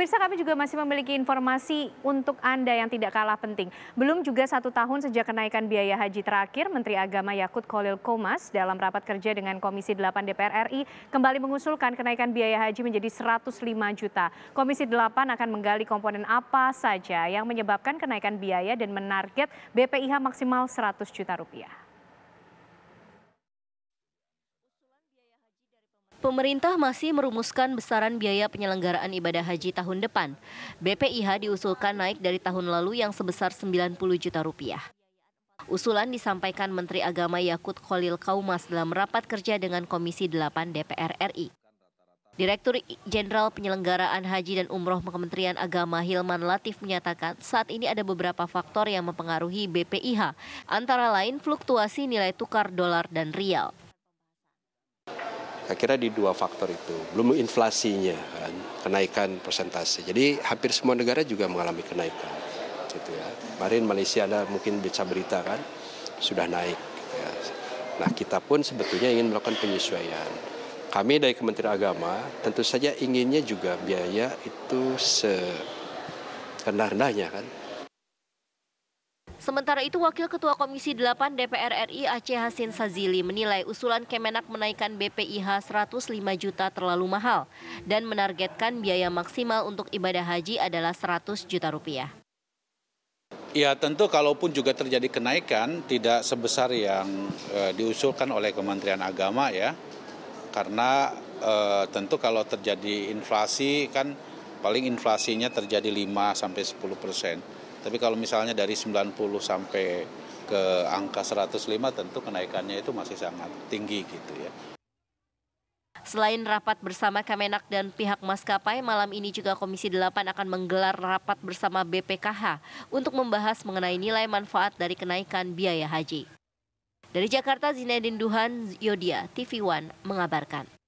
Pemirsa kami juga masih memiliki informasi untuk Anda yang tidak kalah penting. Belum juga satu tahun sejak kenaikan biaya haji terakhir, Menteri Agama Yakut Kolil Komas dalam rapat kerja dengan Komisi 8 DPR RI kembali mengusulkan kenaikan biaya haji menjadi 105 juta. Komisi 8 akan menggali komponen apa saja yang menyebabkan kenaikan biaya dan menarget BPIH maksimal 100 juta rupiah. Pemerintah masih merumuskan besaran biaya penyelenggaraan ibadah haji tahun depan. BPIH diusulkan naik dari tahun lalu yang sebesar 90 juta rupiah. Usulan disampaikan Menteri Agama Yakut Khalil Kaumas dalam rapat kerja dengan Komisi 8 DPR RI. Direktur Jenderal Penyelenggaraan Haji dan Umroh Kementerian Agama Hilman Latif menyatakan saat ini ada beberapa faktor yang mempengaruhi BPIH, antara lain fluktuasi nilai tukar dolar dan rial. Saya kira di dua faktor itu, belum inflasinya kan, kenaikan persentase. Jadi hampir semua negara juga mengalami kenaikan. Gitu ya. Kemarin Malaysia ada mungkin bisa berita kan, sudah naik. Gitu ya. Nah kita pun sebetulnya ingin melakukan penyesuaian. Kami dari Kementerian Agama tentu saja inginnya juga biaya itu se rendah-rendahnya kan Sementara itu, Wakil Ketua Komisi 8 DPR RI Aceh Hasin Sazili menilai usulan Kemenak menaikkan BPIH 105 juta terlalu mahal dan menargetkan biaya maksimal untuk ibadah haji adalah 100 juta rupiah. Ya tentu kalaupun juga terjadi kenaikan tidak sebesar yang e, diusulkan oleh Kementerian Agama ya. Karena e, tentu kalau terjadi inflasi kan paling inflasinya terjadi 5 sampai 10 persen tapi kalau misalnya dari 90 sampai ke angka 105 tentu kenaikannya itu masih sangat tinggi gitu ya. Selain rapat bersama Kemenak dan pihak maskapai, malam ini juga Komisi 8 akan menggelar rapat bersama BPKH untuk membahas mengenai nilai manfaat dari kenaikan biaya haji. Dari Jakarta, Zinedine Duhan, Yodia, TV One mengabarkan.